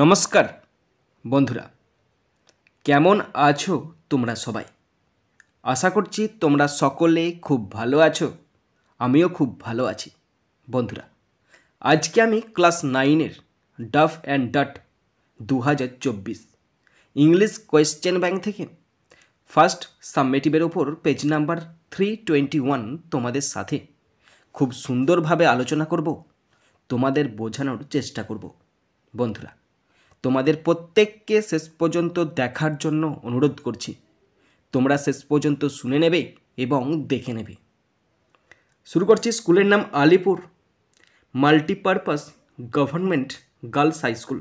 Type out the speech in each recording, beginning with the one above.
নমস্কার বন্ধুরা কেমন আছো তোমরা সবাই আশা করছি তোমরা সকলে খুব ভালো আছো আমিও খুব ভালো আছি বন্ধুরা আজকে আমি ক্লাস নাইনের ডাফ অ্যান্ড ডাট দু হাজার চব্বিশ ইংলিশ কোয়েশ্চেন ব্যাংক থেকে ফার্স্ট সাবমেটিভের ওপর page number three twenty one তোমাদের সাথে খুব সুন্দরভাবে আলোচনা করব তোমাদের বোঝানোর চেষ্টা করব বন্ধুরা তোমাদের প্রত্যেককে শেষ পর্যন্ত দেখার জন্য অনুরোধ করছি তোমরা শেষ পর্যন্ত শুনে নেবে এবং দেখে নেবে শুরু করছি স্কুলের নাম Alipur multipurpose government girls high school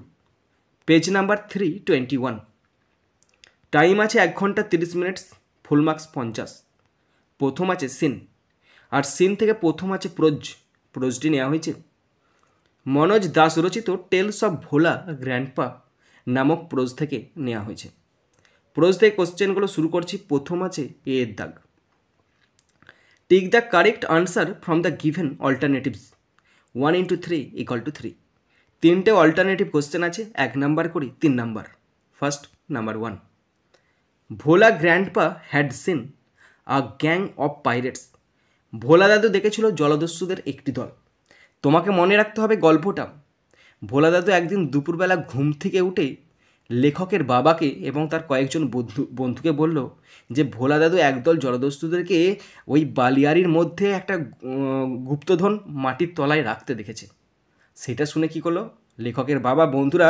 page number three twenty one time আছে এক ঘন্টা তিরিশ মিনিটস ফুল মার্কস পঞ্চাশ প্রথম আছে সিন আর সিন থেকে প্রথম আছে প্রোজ প্রোজটি নেওয়া হয়েছে মনোজ দাস রচিত টেলস অফ ভোলা গ্র্যান্ডপা নামক প্রোজ থেকে নেওয়া হয়েছে প্রোজ থেকে কোশ্চেনগুলো শুরু করছি প্রথম আছে এ এর দাগ tick the correct answer from the given alternatives one into three equal to three তিনটে অল্টারনেটিভ কোশ্চেন আছে এক নাম্বার করি তিন number first number one Bhola grandpa had seen a gang of pirates Bhola দাদু দেখেছিল জলদস্যুদের একটি দল তোমাকে মনে রাখতে হবে গল্পটা ভোলা দাদু একদিন দুপুরবেলা ঘুম থেকে উঠে লেখকের বাবাকে এবং তার কয়েকজন বন্ধু বন্ধুকে বলল যে ভোলা দাদু একদল জলদস্তুদেরকে ওই বালিয়ারির মধ্যে একটা গুপ্তধন মাটির তলায় রাখতে দেখেছে সেটা শুনে কি করলো লেখকের বাবা বন্ধুরা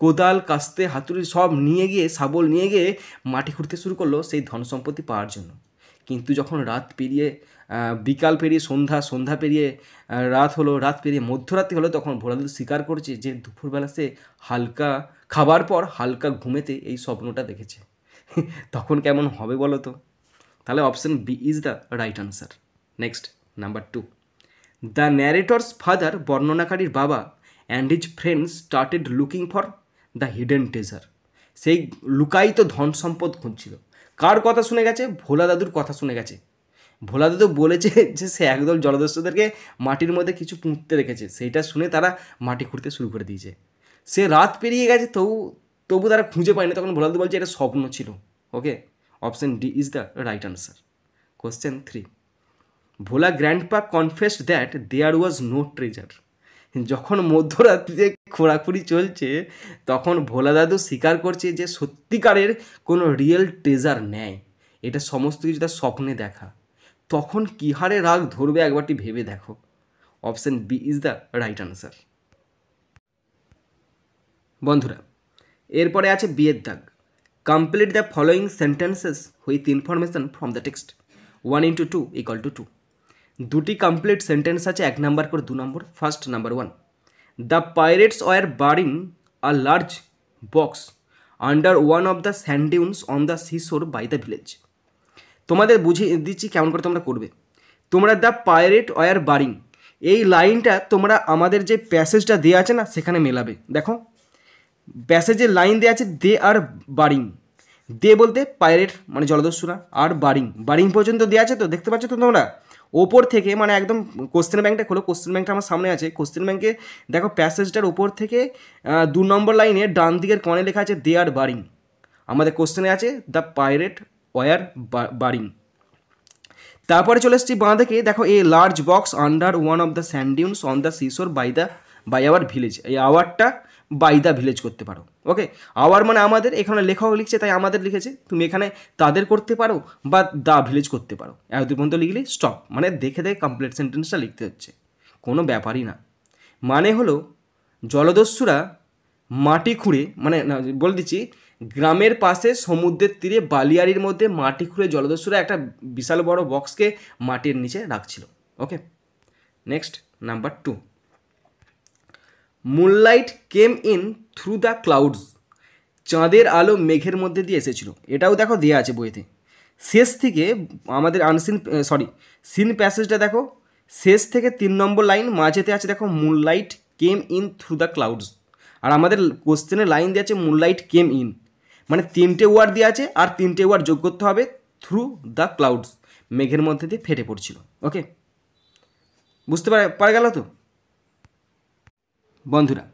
কোদাল কাস্তে হাতুড়ি সব নিয়ে গিয়ে শাবল নিয়ে গিয়ে মাটি খুঁড়তে শুরু করলো সেই ধন সম্পত্তি পাওয়ার জন্য কিন্তু যখন রাত পেরিয়ে বিকাল পেরিয়ে সন্ধ্যা সন্ধ্যা পেরিয়ে রাত হলো রাত পেরিয়ে মধ্যরাত্রি হলো তখন ভোলাদুল স্বীকার করছে যে দুপুরবেলা সে হালকা খাবার পর হালকা ঘুমেতে এই স্বপ্নটা দেখেছে তখন কেমন হবে বলো তো তাহলে option B is the right answer next number two the narrator's father বর্ণনাকারীর বাবা and his friends started looking for the hidden treasure সেই লুকায়িত ধন সম্পদ খুঁজছিল কার কথা শুনে গেছে ভোলা দাদুর কথা শুনে গেছে ভোলা দাদু বলেছে যে সে একদল জলদস্যুদেরকে মাটির মধ্যে কিছু পুঁততে রেখেছে সেইটা শুনে তারা মাটি খুঁড়তে শুরু করে দিয়েছে সে রাত পেরিয়ে গেছে তবু তবু তারা খুঁজে পায়নি তখন ভোলা দাদু বলছে এটা স্বপ্ন ছিল okay option D is the right answer question three Bhola grandpa confessed that there was no treasure যখন মধ্যরাত্রিতে খোঁড়াখুড়ি চলছে তখন ভোলা দাদু স্বীকার করছে যে সত্যিকারের কোনো রিয়েল ট্রেজার নেয় এটা সমস্ত কিছু তার স্বপ্নে দেখা তখন কী হারে রাগ ধরবে একবারটি ভেবে দেখো option B is the right answer বন্ধুরা এরপরে আছে বিয়ের দাগ complete the following sentences with information from the text one into two equal to two দুটি কমপ্লিট সেন্টেন্স আছে এক নাম্বার করে দু number first number one the pirates were burying a large box under one of the sand dunes on the seashore by the village তোমাদের বুঝিয়ে দিচ্ছি কেমন করে তোমরা করবে তোমরা দ্য পাইরেট ওয়ার বারিং এই লাইনটা তোমরা আমাদের যে প্যাসেজটা দেওয়া আছে না সেখানে মেলাবে দেখো প্যাসেজের লাইন দেওয়া আছে দে আর বারিং দে বলতে পাইরেট মানে জলদস্যুরা আর বারিং বারিং পর্যন্ত দেওয়া আছে তো দেখতে পাচ্ছ তো তোমরা ওপর থেকে মানে একদম কোশ্চেন ব্যাংকটা খোলো কোশ্চেন ব্যাংকটা আমার সামনে আছে কোশ্চেন ব্যাংকে দেখো প্যাসেজটার ওপর থেকে দু নম্বর লাইনে ডান দিকের কনে লেখা আছে দে আর বারিং আমাদের কোশ্চেনে আছে দ্য পাইরেট ওয়ার বারিং তারপরে চলে এসছি বাঁ দেখো a large box under one of the sand dunes on the seashore by the by our village এই আওয়ারটা বাই দ্য ভিলেজ করতে পারো ওকে আওয়ার মানে আমাদের এখানে লেখক লিখছে তাই আমাদের লিখেছে তুমি এখানে তাদের করতে পারো বা দা ভিলেজ করতে পারো এত পর্যন্ত লিখলে স্টপ মানে দেখে দেখে কমপ্লিট সেন্টেন্সটা লিখতে হচ্ছে কোনো ব্যাপারই না মানে হলো জলদস্যুরা মাটি খুঁড়ে মানে বলে দিচ্ছি গ্রামের পাশে সমুদ্রের তীরে বালিয়ারির মধ্যে মাটি খুঁড়ে জলদস্যুরা একটা বিশাল বড় বক্সকে মাটির নিচে রাখছিল okay next number two moonlight came in through the clouds চাঁদের আলো মেঘের মধ্যে দিয়ে এসেছিল এটাও দেখো দেওয়া আছে বইতে শেষ থেকে আমাদের আনসিন সরি সিন প্যাসেজটা দেখো শেষ থেকে তিন নম্বর লাইন মাঝেতে আছে দেখো moonlight came in through the clouds আর আমাদের কোশ্চেনের লাইন দেওয়া আছে মুনলাইট কেম ইন মানে তিনটে ওয়ার্ড দেওয়া আছে আর তিনটে ওয়ার্ড যোগ করতে হবে থ্রু দ্য ক্লাউডস মেঘের মধ্যে দিয়ে ফেটে পড়ছিল ওকে বুঝতে পারা গেল তো বন্ধুরা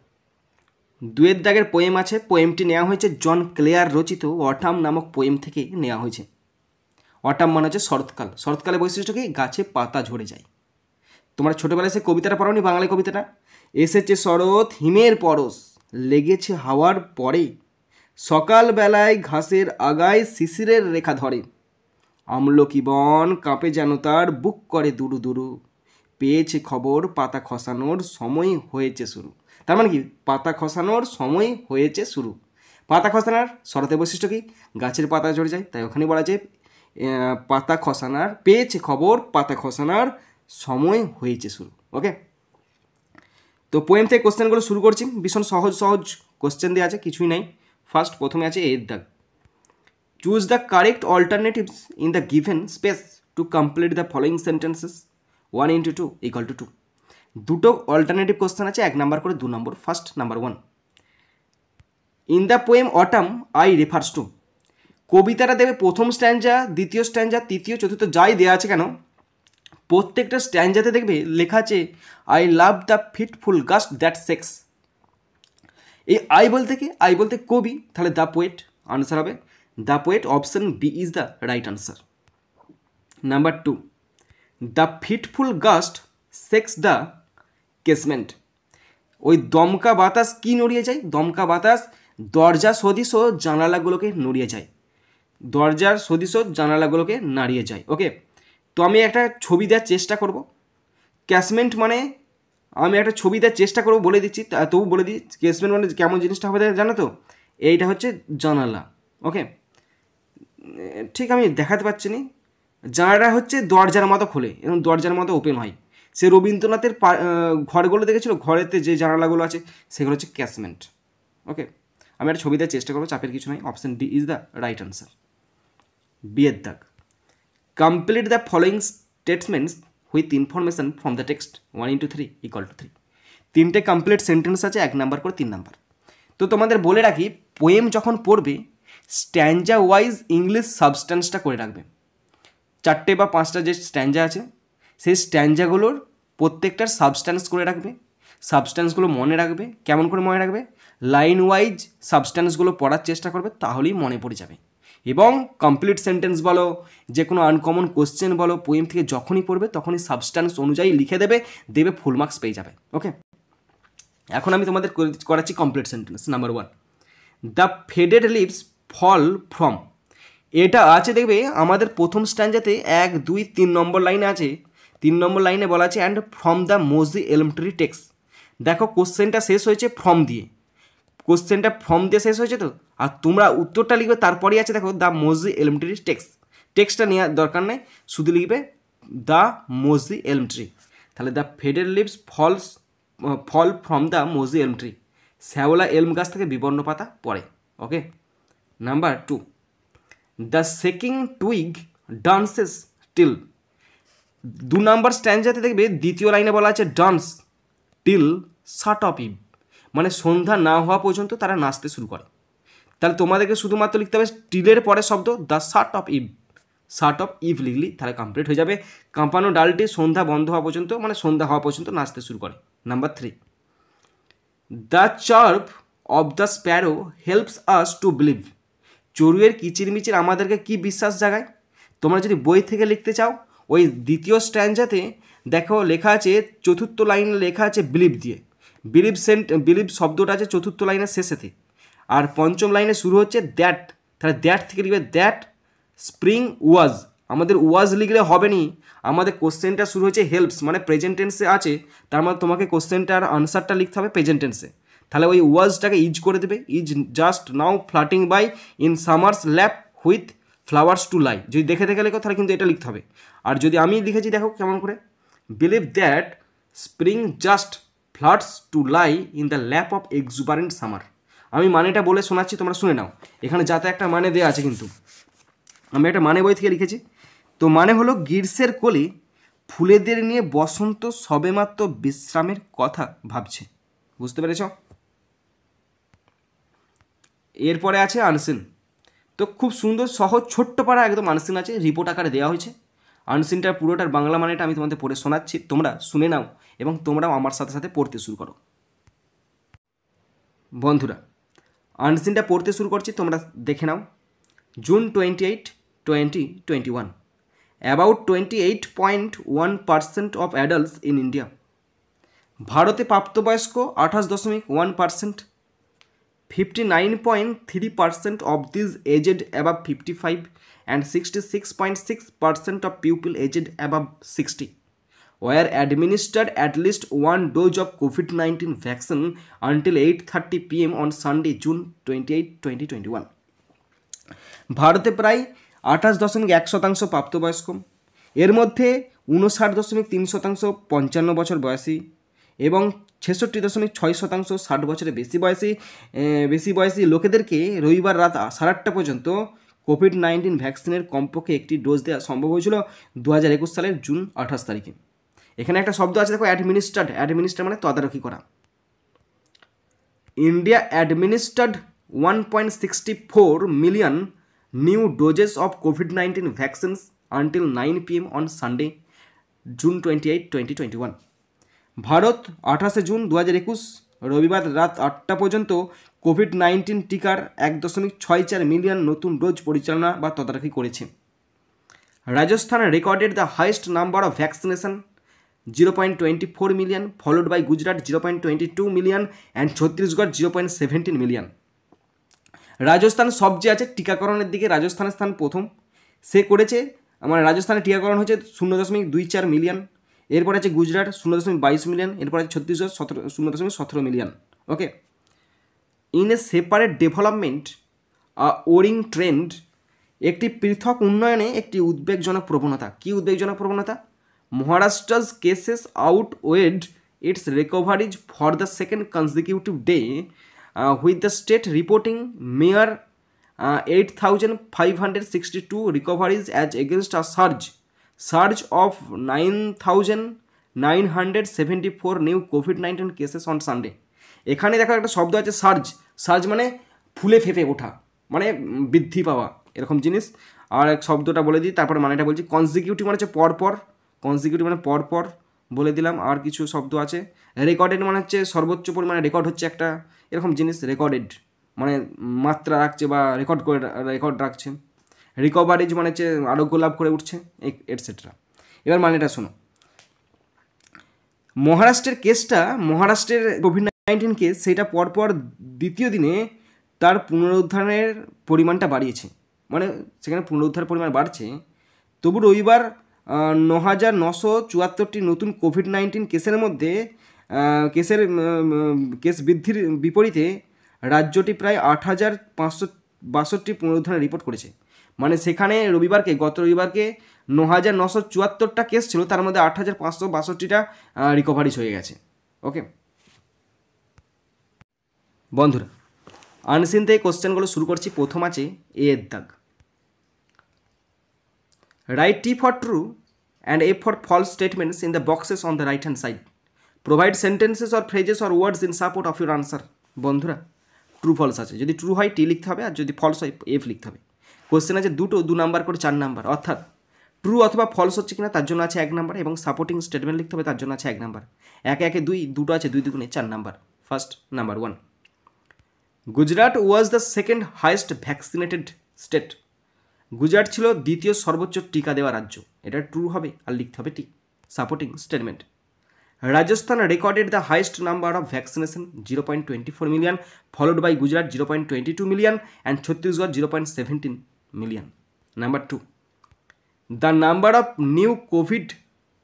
দুয়ের দাগের পোয়েম আছে পোয়েমটি নেওয়া হয়েছে জন ক্লেয়ার রচিত অটাম নামক পোয়েম থেকে নেওয়া হয়েছে অটাম মানে হচ্ছে শরৎকাল শরৎকালের বৈশিষ্ট্য কি গাছে পাতা ঝরে যায় তোমরা ছোটোবেলায় সে কবিতাটা পড়োনি বাঙালি কবিতাটা এসেছে শরৎ হিমের পরশ লেগেছে হাওয়ার পরে সকালবেলায় ঘাসের আগায় শিশিরের রেখা ধরে আমলকি বন কাঁপে যেন তার বুক করে দুরু দুরু পেয়েছে খবর পাতা খসানোর সময় হয়েছে শুরু তার মানে কি পাতা খসানোর সময় হয়েছে শুরু পাতা খসানোর শরতের বৈশিষ্ট্য কি গাছের পাতা ঝরে যায় তাই ওখানে বলা যায় পাতা খসানার পেয়েছে খবর পাতা খসানার সময় হয়েছে শুরু ওকে তো পোয়েম থেকে কোশ্চেনগুলো শুরু করছি ভীষণ সহজ সহজ কোশ্চেন দেওয়া আছে কিছুই নাই ফার্স্ট প্রথমে আছে এর দাগ choose the correct alternatives in the given space to complete the following sentences one into two equal to two দুটো অল্টারনেটিভ কোশ্চেন আছে এক নাম্বার করে দু number first number one in the poem autumn I refers to কবিতাটা দেবে প্রথম স্ট্যান্ডজা দ্বিতীয় স্ট্যান্ডজা তৃতীয় চতুর্থ যাই দেওয়া আছে কেন প্রত্যেকটা স্ট্যান্ডজাতে দেখবে লেখা আছে I love the fitful gust that shakes এই আই বলতে কি আই বলতে কবি তাহলে দ্য পোয়েট আনসার হবে the poet option B is the right answer number two the fitful gust shakes the casement ওই দমকা বাতাস কি নড়িয়ে যায় দমকা বাতাস দরজা ও জানালাগুলোকে নড়িয়ে যায় দরজার সদিশ জানালাগুলোকে নাড়িয়ে যায় ওকে তো আমি একটা ছবি দেওয়ার চেষ্টা করব ক্যাসমেন্ট মানে আমি একটা ছবি দেওয়ার চেষ্টা করব বলে দিচ্ছি তবু বলে দিই কেসমেন্ট মানে কেমন জিনিসটা হবে জানো তো এইটা হচ্ছে জানালা ওকে ঠিক আমি দেখাতে পারছি না জানালা হচ্ছে দরজার মতো খোলে এবং দরজার মতো ওপেন হয় সে রবীন্দ্রনাথের ঘরগুলো দেখেছিল ঘরেতে যে জানালাগুলো আছে সেগুলো হচ্ছে ক্যাসমেন্ট ওকে আমি একটা ছবি দেওয়ার চেষ্টা করবো চাপের কিছু নাই option D is the right answer বিয়ের দাগ complete the following statements with information from the text one into three equal to three তিনটে কমপ্লিট সেন্টেন্স আছে এক নাম্বার করে তিন নাম্বার তো তোমাদের বলে রাখি পোয়েম যখন পড়বে স্ট্যান্ডা ওয়াইজ ইংলিশ সাবস্ট্যান্সটা করে রাখবে চারটে বা পাঁচটা যে স্ট্যান্ডা আছে সেই স্ট্যাঞ্জাগুলোর প্রত্যেকটার সাবস্ট্যান্স করে রাখবে সাবস্ট্যান্সগুলো মনে রাখবে কেমন করে মনে রাখবে লাইন ওয়াইজ সাবস্ট্যান্সগুলো পড়ার চেষ্টা করবে তাহলেই মনে পড়ে যাবে এবং কমপ্লিট সেন্টেন্স বলো যে কোনো আনকমন কোশ্চেন বলো পোয়েম থেকে যখনই পড়বে তখনই সাবস্ট্যান্স অনুযায়ী লিখে দেবে দেবে ফুল মার্কস পেয়ে যাবে ওকে এখন আমি তোমাদের করাচ্ছি complete sentence number one the faded leaves fall from এটা আছে দেখবে আমাদের প্রথম স্ট্যান্ডাতে এক দুই তিন নম্বর লাইনে আছে তিন নম্বর লাইনে বলা আছে and from the most the text দেখো কোশ্চেনটা শেষ হয়েছে ফ্রম দিয়ে কোশ্চেনটা ফর্ম দিয়ে শেষ হয়েছে তো আর তোমরা উত্তরটা লিখবে তারপরেই আছে দেখো দ্য মোজি এলিমেন্টারি টেক্স টেক্সটা নেওয়ার দরকার নেই শুধু লিখবে দ্য মোজি এলিমেন্টারি তাহলে the faded leaves falls fall from the mossy elementary শ্যাওলা এলম গাছ থেকে বিবর্ণ পাতা পড়ে okay number two the shaking twig dances till দু নম্বর স্ট্যান্ডাতে দেখবে দ্বিতীয় লাইনে বলা আছে dance till shut of eve মানে সন্ধ্যা না হওয়া পর্যন্ত তারা নাচতে শুরু করে তাহলে তোমাদেরকে শুধুমাত্র লিখতে হবে টিলের পরে শব্দ the shut of eve shut of eve লিখলি তাহলে কমপ্লিট হয়ে যাবে কাঁপানো ডালটি সন্ধ্যা বন্ধ হওয়া পর্যন্ত মানে সন্ধ্যা হওয়া পর্যন্ত নাচতে শুরু করে number three the chirp of the sparrow helps us to believe চড়ুয়ের কিচিরমিচির আমাদেরকে কি বিশ্বাস জাগায় তোমরা যদি বই থেকে লিখতে চাও ওই দ্বিতীয় স্ট্যান্ডাতে দেখো লেখা আছে চতুর্থ লাইনে লেখা আছে বিলিভ দিয়ে বিলিভ সেন্ট বিলিভ শব্দটা আছে চতুর্থ লাইনের শেষেতে আর পঞ্চম লাইনে শুরু হচ্ছে দ্যাট তাহলে দ্যাট থেকে লিখবে দ্যাট স্প্রিং ওয়াজ আমাদের ওয়াজ লিখলে হবে নি আমাদের কোশ্চেনটা শুরু হয়েছে হেল্পস মানে প্রেজেন্টেন্সে আছে তার মানে তোমাকে কোশ্চেনটার আনসারটা লিখতে হবে প্রেজেন্টেন্সে তাহলে ওই ওয়াজটাকে ইজ করে দেবে is just now floating by in summer's lap with flowers to lie যদি দেখে দেখে লেখো তাহলে কিন্তু এটা লিখতে হবে আর যদি আমি লিখেছি দেখো কেমন করে believe that spring just floods to lie in the lap of exuberant summer আমি মানেটা বলে শোনাচ্ছি তোমরা শুনে নাও এখানে যাতে একটা মানে দেওয়া আছে কিন্তু আমি একটা মানে বই থেকে লিখেছি তো মানে হলো গ্রীষ্মের কোলে ফুলেদের নিয়ে বসন্ত সবেমাত্র বিশ্রামের কথা ভাবছে বুঝতে পেরেছ এরপরে আছে আনসিন তো খুব সুন্দর সহজ ছোট্ট পাড়া একদম আনসিন আছে রিপোর্ট আকারে দেওয়া হয়েছে আনসিনটার পুরোটার বাংলা মানেটা আমি তোমাদের পড়ে শোনাচ্ছি তোমরা শুনে নাও এবং তোমরাও আমার সাথে সাথে পড়তে শুরু করো বন্ধুরা আনসিনটা পড়তে শুরু করছি তোমরা দেখে নাও June twenty eight twenty twenty one about twenty eight point one percent of adults in India ভারতে প্রাপ্তবয়স্ক আঠাশ দশমিক one percent fifty nine point three percent of this aged above fifty five and sixty six point six percent of people aged above sixty were at least dose of COVID nineteen one dose eight thirty P M on Sunday June twenty eight twenty twenty one ভারতে প্রায় আঠাশ দশমিক এক শতাংশ প্রাপ্তবয়স্ক এর মধ্যে উনষাট দশমিক তিন শতাংশ পঞ্চান্ন বছর বয়সী এবং ছেষট্টি দশমিক ছয় শতাংশ ষাট বছরের বেশি বয়সী বেশি বয়সী লোকেদেরকে রবিবার রাত সাড়ে আটটা পর্যন্ত কোভিড নাইন্টিন ভ্যাকসিনের কমপক্ষে একটি ডোজ দেওয়া সম্ভব হয়েছিল দু হাজার একুশ সালের জুন আঠাশ তারিখে এখানে একটা শব্দ আছে দেখো অ্যাডমিনিস্টার্ড অ্যাডমিনিস্ট্রাড মানে তদারকি করা India administered one point sixty four million new doses of COVID nineteen vaccines until nine P M on Sunday June twenty eight twenty twenty one Bharat আঠাশে জুন দু হাজার একুশ রবিবার রাত আটটা পর্যন্ত কোভিড নাইন্টিন টিকার এক দশমিক ছয় চার মিলিয়ন নতুন ডোজ পরিচালনা বা তদারকি করেছে Rajasthan recorded the highest number of vaccination zero point twenty four million followed by Gujarat zero point twenty two million and Chhattisgarh zero point seventeen million Rajasthan সবচেয়ে আছে টিকাকরণের দিকে রাজস্থানের স্থান প্রথম সে করেছে আমার মানে রাজস্থানে টিকাকরণ হচ্ছে শূন্য দশমিক দুই চার মিলিয়ন এরপর আছে গুজরাট শূন্য দশমিক বাইশ মিলিয়ন এরপর আছে ছত্তিশগড় সতেরো শূন্য দশমিক সতেরো million okay in a separate development worrying trend একটি পৃথক উন্নয়নে একটি উদ্বেগজনক প্রবণতা কি উদ্বেগজনক প্রবণতা Maharashtra's cases outweighed its recoveries for the second consecutive day with the state reporting mere eight thousand five hundred sixty two recoveries as against a surge hundred of four new COVID nineteen cases on Sunday এখানে দেখো একটা শব্দ আছে surge surge মানে ফুলে ফেঁপে ওঠা মানে বৃদ্ধি পাওয়া এরকম জিনিস আর এক শব্দটা বলে দিই তারপরে মানেটা বলছি কনজিকিউটিভ মানে হচ্ছে পরপর কনজিকিউটিভ মানে পরপর বলে দিলাম আর কিছু শব্দ আছে রেকর্ডেড মানে হচ্ছে সর্বোচ্চ পরিমাণে রেকর্ড হচ্ছে একটা এরকম জিনিস রেকর্ডেড মানে মাত্রা রাখছে বা রেকর্ড করে রেকর্ড রাখছে রিকভারিজ মানে হচ্ছে আরোগ্য লাভ করে উঠছে এটসেট্রা এবার মানেটা শোনো মহারাষ্ট্রের কেসটা মহারাষ্ট্রের কোভিড নাইন্টিন কেস সেটা পরপর দ্বিতীয় দিনে তার পুনরুদ্ধারের পরিমাণটা বাড়িয়েছে মানে সেখানে পুনরুদ্ধার পরিমাণ বাড়ছে তবু রবিবার ন হাজার নশো চুয়াত্তরটি নতুন কোভিড নাইন্টিন কেসের মধ্যে কেসের কেস বৃদ্ধির বিপরীতে রাজ্যটি প্রায় আট হাজার পাঁচশো বাষট্টি পুনরুদ্ধারের রিপোর্ট করেছে মানে সেখানে রবিবারকে গত রবিবারকে ন হাজার নশো চুয়াত্তরটা কেস ছিল তার মধ্যে আট হাজার পাঁচশো বাষট্টিটা রিকভারিজ হয়ে গেছে ওকে বন্ধুরা আনসিন থেকে কোশ্চেনগুলো শুরু করছি প্রথম আছে এর দাগ right T for true and A for false statements in the boxes on the right hand side provide sentences or phrases or words in support of your answer বন্ধুরা ট্রু ফলস আছে যদি ট্রু হয় টি লিখতে হবে আর যদি false হয় F লিখতে হবে কোশ্চেন আছে দুটো দু নাম্বার করে চার নাম্বার অর্থাৎ ট্রু অথবা ফলস হচ্ছে কিনা তার জন্য আছে এক নাম্বার এবং সাপোর্টিং স্টেটমেন্ট লিখতে হবে তার জন্য আছে এক নাম্বার একে একে দুই দুটো আছে দুই দুগুণে চার number first number one Gujarat was the second highest vaccinated state Gujarat ছিল দ্বিতীয় সর্বোচ্চ টিকা দেওয়া রাজ্য এটা ট্রু হবে আর লিখতে হবে T supporting statement Rajasthan recorded the highest number of vaccination zero point twenty four million followed by Gujarat zero point twenty two million and Chhattisgarh zero point seventeen million number two the number of new COVID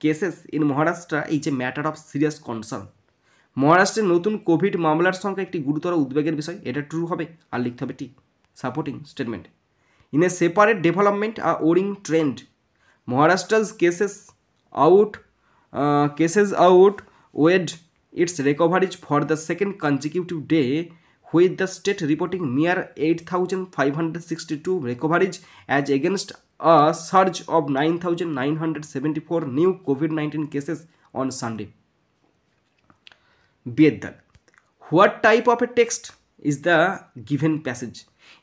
cases in Maharashtra is a matter of serious concern মহারাষ্ট্রের নতুন Covid মামলার সংখ্যা একটি গুরুতর উদ্বেগের বিষয় এটা true হবে আর লিখতে হবে T supporting statement in a separate development আর worrying trend Maharashtra cases out cases outweighed its recoveries for the second consecutive day with the state reporting mere 8,562 recoveries as against a surge of 9,974 new COVID-19 cases on Sunday. Beddal. What type of a text is the given passage?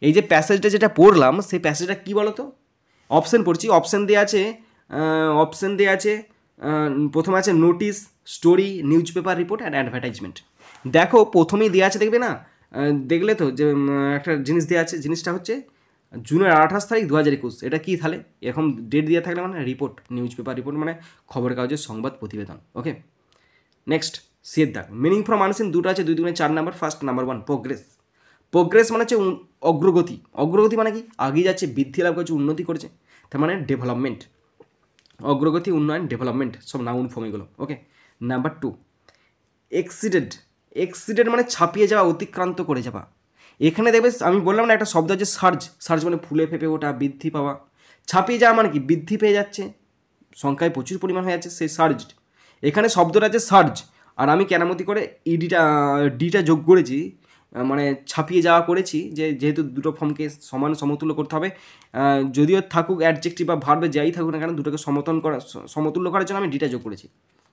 এই যে প্যাসেজটা যেটা পড়লাম সেই প্যাসেজটা কী বলো তো option পড়ছি option দেওয়া আছে অপশান দেওয়া আছে প্রথম আছে notice story newspaper report and advertisement দেখো প্রথমেই দেওয়া আছে দেখবে না দেখলে তো যে একটা জিনিস দেওয়া আছে জিনিসটা হচ্ছে জুনের আঠাশ তারিখ দু হাজার একুশ এটা কী তাহলে এরকম ডেট দেওয়া থাকলে মানে রিপোর্ট নিউজ পেপার রিপোর্ট মানে খবর কাগজের সংবাদ প্রতিবেদন ওকে নেক্সট সিয়ের দাগ মিনিং ফর মানুষের দুটো আছে দুই দুগুণে চার number first number one progress progress মানে হচ্ছে অগ্রগতি অগ্রগতি মানে কি আগিয়ে যাচ্ছে বৃদ্ধি লাভ করছে উন্নতি করছে তার মানে ডেভেলপমেন্ট অগ্রগতি উন্নয়ন ডেভেলপমেন্ট সব নাউন ফর্ম এগুলো okay number two accident accident মানে ছাপিয়ে যাওয়া অতিক্রান্ত করে যাওয়া এখানে দেখবে আমি বললাম না একটা শব্দ আছে সার্জ সার্জ মানে ফুলে ফেপে ওটা বৃদ্ধি পাওয়া ছাপিয়ে যাওয়া মানে কি বৃদ্ধি পেয়ে যাচ্ছে সংখ্যায় প্রচুর পরিমাণ হয়ে যাচ্ছে সেই সার্জড এখানে শব্দটা আছে সার্জ আর আমি কেনামতি করে ইডিটা ডিটা যোগ করেছি মানে ছাপিয়ে যাওয়া করেছি যে যেহেতু দুটো ফর্মকে সমান সমতুল্য করতে হবে যদিও থাকুক অ্যাডজেক্টিভ বা ভার্বে যাই থাকুক না কেন দুটোকে সমতন করা সমতুল্য করার জন্য আমি ডিটা যোগ করেছি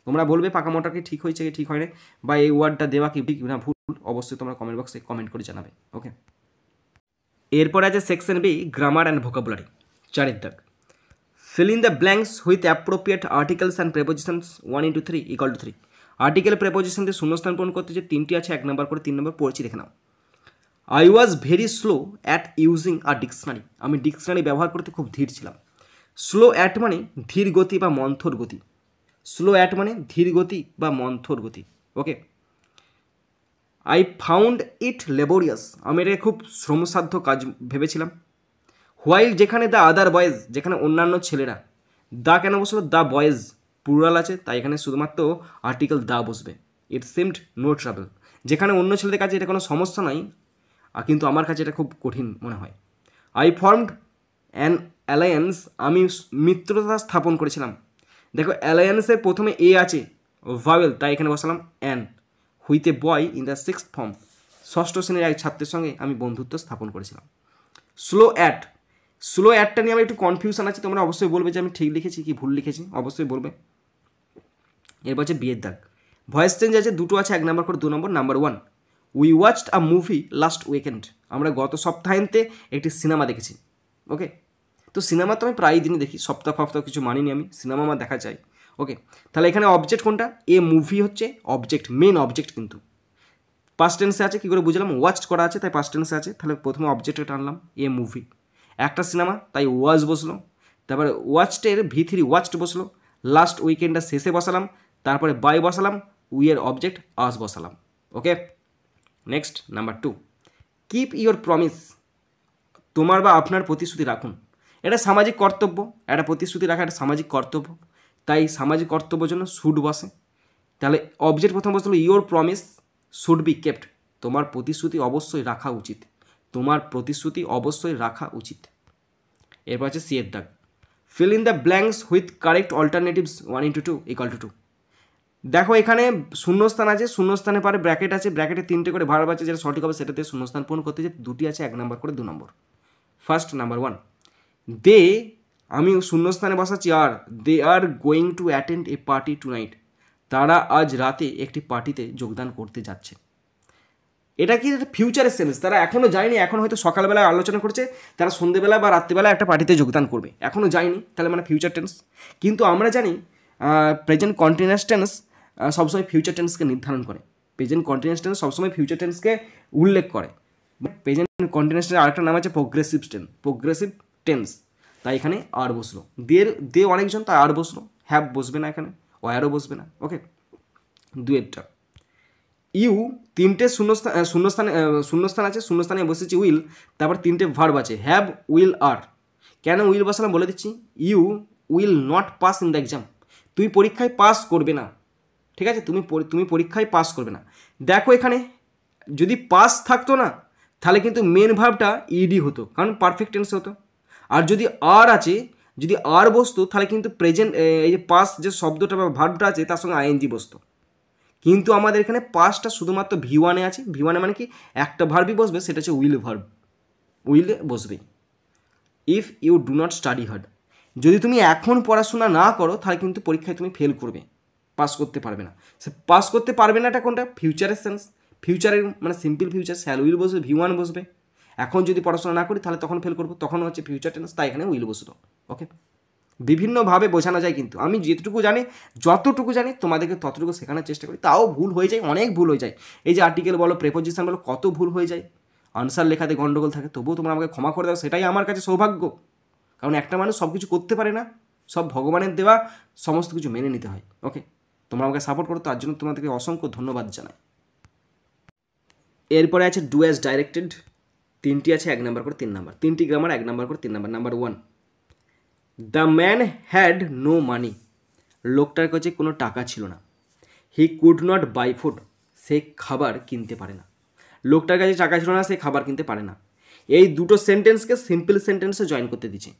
তোমরা বলবে পাকা মোটর কি ঠিক হয়েছে কি ঠিক হয় বা এই ওয়ার্ডটা দেওয়া কি ঠিক না ভুল অবশ্যই তোমরা কমেন্ট বক্সে কমেন্ট করে জানাবে ওকে এরপরে আছে section B grammar and vocabulary চারের fill in the blanks with appropriate articles and prepositions one into three equal to three article preposition দিয়ে শূন্যস্থান পূরণ করতে যে তিনটি আছে এক নম্বর করে তিন নম্বর পড়েছি দেখে নাও I was very slow at using a dictionary আমি ডিকশনারি ব্যবহার করতে খুব ধীর ছিলাম স্লো অ্যাট মানে ধীর গতি বা মন্থর গতি স্লো অ্যাট মানে ধীর গতি বা মন্থর গতি okay I found it laborious আমি এটাকে খুব শ্রমসাধ্য কাজ ভেবেছিলাম হোয়াইল যেখানে দ্য আদার বয়েজ যেখানে অন্যান্য ছেলেরা দা কেন বসল দ্য বয়েজ পুরাল আছে তাই এখানে শুধুমাত্র আর্টিকেল দা বসবে ইট সিমড নো ট্রাভেল যেখানে অন্য ছেলেদের কাছে এটা কোনো সমস্যা নাই কিন্তু আমার কাছে এটা খুব কঠিন মনে হয় আই ফর্মড অ্যান অ্যালায়েন্স আমি মিত্রতা স্থাপন করেছিলাম দেখো অ্যালায়েন্সের প্রথমে এ আছে ভাওয়েল তাই এখানে বসালাম an white boy in the six form ষষ্ঠ শ্রেণীর এক ছাত্রের সঙ্গে আমি বন্ধুত্ব স্থাপন করেছিলাম স্লো অ্যাট স্লো অ্যাটটা নিয়ে আমার একটু কনফিউশন আছে তোমরা অবশ্যই বলবে যে আমি ঠিক লিখেছি কি ভুল লিখেছি অবশ্যই বলবে এরপর হচ্ছে বিয়ের দাগ ভয়েস চেঞ্জ আছে দুটো আছে এক নম্বর করে দু number number one we watched a movie last weekend আমরা গত সপ্তাহান্তে একটি সিনেমা দেখেছি ওকে তো সিনেমা তো আমি প্রায় দিনই দেখি সপ্তাহ ফপ্তাহ কিছু মানিনি আমি সিনেমা আমার দেখা যাই ওকে তাহলে এখানে অবজেক্ট কোনটা এ মুভি হচ্ছে অবজেক্ট মেন অবজেক্ট কিন্তু পাস্ট টেন্সে আছে কী করে বুঝলাম ওয়াচ করা আছে তাই পাস্ট টেন্সে আছে তাহলে প্রথমে অবজেক্টে টানলাম এ মুভি একটা সিনেমা তাই ওয়াজ বসলো তারপরে ওয়াচটের ভি থ্রি ওয়াচড বসলো লাস্ট উইকেন্ডটা শেষে বসালাম তারপরে বাই বসালাম উইয়ের অবজেক্ট আস বসালাম okay next number two keep your promise তোমার বা আপনার প্রতিশ্রুতি রাখুন এটা সামাজিক কর্তব্য একটা প্রতিশ্রুতি রাখা একটা সামাজিক কর্তব্য তাই সামাজিক কর্তব্যের জন্য শ্যুট বসে তাহলে অবজেক্ট প্রথম বসে হলো your promise should be kept তোমার প্রতিশ্রুতি অবশ্যই রাখা উচিত তোমার প্রতিশ্রুতি অবশ্যই রাখা উচিত এরপর আছে সিয়ের দাগ fill in the blanks with correct alternatives one into two equal to two দেখো এখানে শূন্যস্থান আছে শূন্যস্থানে পারে ব্র্যাকেট আছে ব্র্যাকেটে তিনটে করে ভাড়া আছে যেটা সঠিক হবে সেটাতে শূন্যস্থান পূরণ করতে যে দুটি আছে এক নম্বর করে দু number first number one they আমি শূন্যস্থানে বসাচ্ছি আর they are going to attend a party tonight তারা আজ রাতে একটি পার্টিতে যোগদান করতে যাচ্ছে এটা কি ফিউচারের সেন্স তারা এখনও যায়নি এখন হয়তো সকালবেলায় আলোচনা করছে তারা সন্ধেবেলা বা রাত্রিবেলায় একটা পার্টিতে যোগদান করবে এখনও যায়নি তাহলে মানে ফিউচার টেন্স কিন্তু আমরা জানি প্রেজেন্ট কন্টিনিউস টেন্স সবসময় ফিউচার টেন্সকে নির্ধারণ করে প্রেজেন্ট কন্টিনিউস টেন্স সবসময় ফিউচার টেন্সকে উল্লেখ করে প্রেজেন্ট কন্টিনিউস টেন্স আরেকটা নাম আছে প্রোগ্রেসিভ টেন্স প্রোগ্রেসিভ টেন্স তাই এখানে আর বসলো দের দে অনেকজন তাই আর বসলো হ্যাভ বসবে না এখানে ওয়ারও বসবে না ওকে দুয়েরটা ইউ তিনটে শূন্যস্থান শূন্যস্থানে শূন্যস্থান আছে শূন্যস্থানে বসেছি উইল তারপর তিনটে ভার্ব আছে হ্যাভ উইল আর কেন উইল বসালাম বলে দিচ্ছি you will not pass in the exam তুমি পরীক্ষায় পাস করবে না ঠিক আছে তুমি তুমি পরীক্ষায় পাস করবে না দেখো এখানে যদি পাস থাকতো না তাহলে কিন্তু মেন ভাবটা ইডি হতো কারণ পারফেক্ট টেন্স হতো আর যদি আর আছে যদি আর বসতো তাহলে কিন্তু প্রেজেন্ট এই যে পাস যে শব্দটা বা ভার্বটা আছে তার সঙ্গে আইএনজি বসতো কিন্তু আমাদের এখানে পাসটা শুধুমাত্র ভি ওয়ানে আছে ভি ওয়ানে মানে কি একটা ভার্বই বসবে সেটা হচ্ছে উইল ভার্ব উইলে বসবে if you do not study hard যদি তুমি এখন পড়াশোনা না করো তাহলে কিন্তু পরীক্ষায় তুমি ফেল করবে পাস করতে পারবে না সে পাস করতে পারবে না এটা কোনটা ফিউচারের সেন্স ফিউচারের মানে সিম্পল ফিউচার স্যাল উইল বসবে ভি ওয়ান বসবে এখন যদি পড়াশোনা না করি তাহলে তখন ফেল করবো তখন হচ্ছে ফিউচার টেন্স তাই এখানে উইল বসুন ওকে বিভিন্নভাবে বোঝানো যায় কিন্তু আমি যেটুকু জানি যতটুকু জানি তোমাদেরকে ততটুকু শেখানোর চেষ্টা করি তাও ভুল হয়ে যায় অনেক ভুল হয়ে যায় এই যে আর্টিকেল বলো প্রেপোজিশন বলো কত ভুল হয়ে যায় আনসার লেখাতে গণ্ডগোল থাকে তবুও তোমরা আমাকে ক্ষমা করে দাও সেটাই আমার কাছে সৌভাগ্য কারণ একটা মানুষ সব কিছু করতে পারে না সব ভগবানের দেওয়া সমস্ত কিছু মেনে নিতে হয় ওকে তোমরা আমাকে সাপোর্ট করো তার জন্য তোমাদেরকে অসংখ্য ধন্যবাদ জানাই এরপরে আছে ডু ডাইরেক্টেড তিনটি আছে এক নাম্বার করে তিন নাম্বার তিনটি গ্রামার এক নাম্বার করে তিন number number one the man had no money লোকটার কাছে কোনো টাকা ছিল না he could not buy food সে খাবার কিনতে পারে না লোকটার কাছে টাকা ছিল না সে খাবার কিনতে পারে না এই দুটো সেন্টেন্সকে সিম্পল সেন্টেন্সে জয়েন করতে দিচ্ছে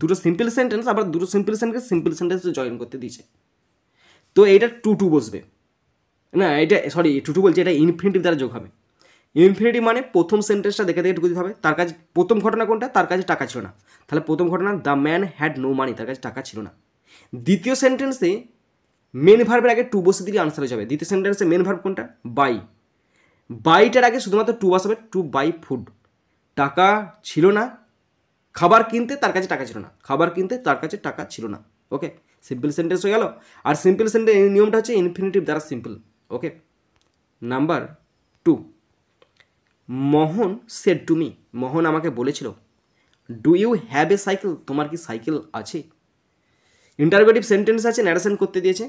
দুটো সিম্পল সেন্টেন্স আবার দুটো সিম্পল সেন্টকে সিম্পল সেন্টেন্সে জয়েন করতে দিচ্ছে তো এটা টু টু বসবে না এটা সরি টু টু বলছে এটা ইনফিনিটিভ দ্বারা যোগ হবে ইনফিনিটি মানে প্রথম সেন্টেন্সটা দেখে দেখে ঢুকে হবে তার কাছে প্রথম ঘটনা কোনটা তার কাছে টাকা ছিল না তাহলে প্রথম ঘটনা the man had no money তার কাছে টাকা ছিল না দ্বিতীয় সেন্টেন্সে মেন ভার্বের আগে টু বসে দিলে আনসার হয়ে যাবে দ্বিতীয় সেন্টেন্সে মেন ভার্ব কোনটা বাই বাইটার আগে শুধুমাত্র টু হবে টু বাই ফুড টাকা ছিল না খাবার কিনতে তার কাছে টাকা ছিল না খাবার কিনতে তার কাছে টাকা ছিল না ওকে সিম্পল সেন্টেন্স হয়ে গেল আর সিম্পল সেন্টেন্স নিয়মটা হচ্ছে ইনফিনিটিভ দ্বারা simple okay number two Mohan said to me Mohan আমাকে বলেছিল do you have a cycle তোমার কি সাইকেল আছে ইন্টারভেটিভ সেন্টেন্স আছে ন্যারেশন করতে দিয়েছে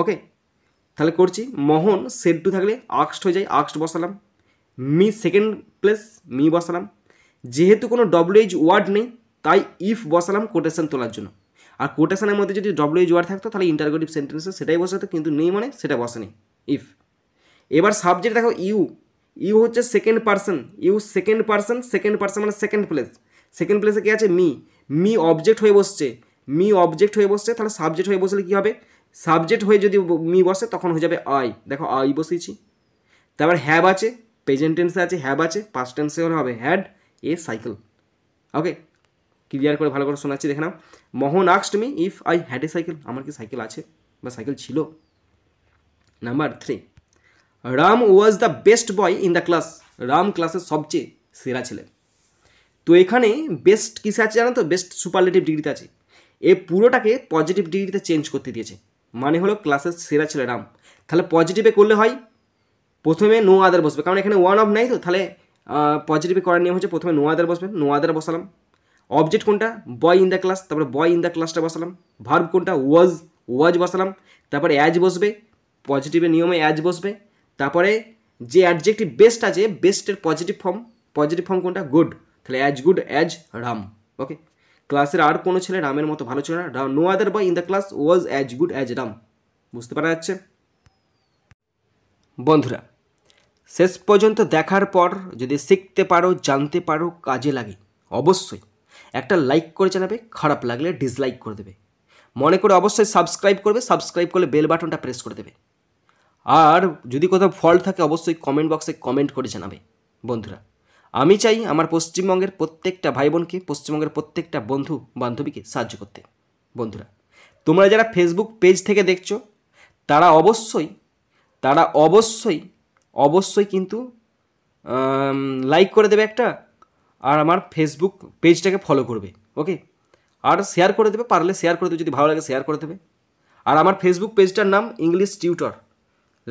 ওকে তাহলে করছি মোহন সেড টু থাকলে আক্সড হয়ে যায় আক্সড বসালাম মি সেকেন্ড প্লেস মি বসালাম যেহেতু কোনো ডব্লুএইচ ওয়ার্ড নেই তাই ইফ বসালাম কোটেশন তোলার জন্য আর কোটেশনের মধ্যে যদি ডব্লুএইচ ওয়ার্ড থাকতো তাহলে ইন্টারগেটিভ সেন্টেন্সে সেটাই বসাতো কিন্তু নেই মানে সেটা বসানি ইফ এবার সাবজেক্ট দেখো ইউ ইউ হচ্ছে second person you second person second person মানে সেকেন্ড প্লেস সেকেন্ড প্লেসে কী আছে মি মি অবজেক্ট হয়ে বসছে মি অবজেক্ট হয়ে বসছে তাহলে সাবজেক্ট হয়ে বসলে কী হবে সাবজেক্ট হয়ে যদি মি বসে তখন হয়ে যাবে আই দেখো আই বসেছি তারপর হ্যাব আছে প্রেজেন্ট টেন্সে আছে হ্যাব আছে পাস্ট টেন্সে হলে হবে had a cycle okay clear করে ভালো করে শোনাচ্ছি দেখে নাও মোহন আক্সড me if I had a cycle আমার কি সাইকেল আছে বা সাইকেল ছিল number three Ram was the best boy in the class Ram ক্লাসের সবচেয়ে সেরা ছেলে তো এখানে বেস্ট কিসে আছে জানো তো বেস্ট সুপারলেটিভ ডিগ্রিতে আছে এ পুরোটাকে পজিটিভ ডিগ্রিতে চেঞ্জ করতে দিয়েছে মানে হলো ক্লাসের সেরা ছেলে রাম তাহলে পজিটিভে করলে হয় প্রথমে নো আদার বসবে কারণ এখানে ওয়ান অফ নাই তো তাহলে পজিটিভে করার নিয়ম হচ্ছে প্রথমে নো আদার বসবে নো আদার বসালাম অবজেক্ট কোনটা বয় ইন দ্য ক্লাস তারপরে বয় ইন দ্য ক্লাসটা বসালাম ভার্ব কোনটা ওয়াজ ওয়াজ বসালাম তারপরে অ্যাজ বসবে পজিটিভের নিয়মে অ্যাজ বসবে তারপরে যে অ্যাডজেক্টিভ বেস্ট আছে বেস্টের পজিটিভ ফর্ম পজিটিভ ফর্ম কোনটা গুড তাহলে as good as Ram okay ক্লাসের আর কোনো ছেলে রামের মতো ভালো ছিল না no other boy in the class was as good as Ram বুঝতে পারা যাচ্ছে বন্ধুরা শেষ পর্যন্ত দেখার পর যদি শিখতে পারো জানতে পারো কাজে লাগে অবশ্যই একটা লাইক করে জানাবে খারাপ লাগলে ডিসলাইক করে দেবে মনে করে অবশ্যই সাবস্ক্রাইব করবে সাবস্ক্রাইব করলে বেল বাটনটা প্রেস করে দেবে আর যদি কোথাও ফল্ট থাকে অবশ্যই কমেন্ট বক্সে কমেন্ট করে জানাবে বন্ধুরা আমি চাই আমার পশ্চিমবঙ্গের প্রত্যেকটা ভাই বোনকে পশ্চিমবঙ্গের প্রত্যেকটা বন্ধু বান্ধবীকে সাহায্য করতে বন্ধুরা তোমরা যারা ফেসবুক পেজ থেকে দেখছো তারা অবশ্যই তারা অবশ্যই অবশ্যই কিন্তু লাইক করে দেবে একটা আর আমার ফেসবুক পেজটাকে ফলো করবে ওকে আর শেয়ার করে দেবে পারলে শেয়ার করে দেবে যদি ভালো লাগে শেয়ার করে দেবে আর আমার ফেসবুক পেজটার নাম ইংলিশ টিউটর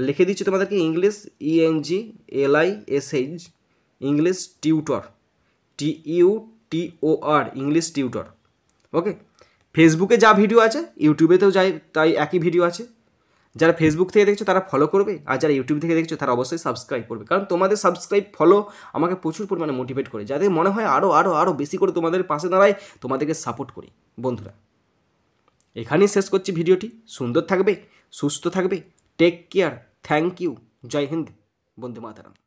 লিখে দিচ্ছি তোমাদেরকে English E N G L I S H English tutor T U T O R English tutor okay ফেসবুকে যা ভিডিও আছে ইউটিউবেতেও যাই তাই একই ভিডিও আছে যারা ফেসবুক থেকে দেখছো তারা ফলো করবে আর যারা ইউটিউব থেকে দেখছো তারা অবশ্যই সাবস্ক্রাইব করবে কারণ তোমাদের সাবস্ক্রাইব ফলো আমাকে প্রচুর পরিমাণে মোটিভেট করে যাদের মনে হয় আরও আরও আরও বেশি করে তোমাদের পাশে দাঁড়ায় তোমাদেরকে সাপোর্ট করি বন্ধুরা এখানেই শেষ করছি ভিডিওটি সুন্দর থাকবে সুস্থ থাকবে टेक केयर थैंक यू जय हिंद बुंदे मातरम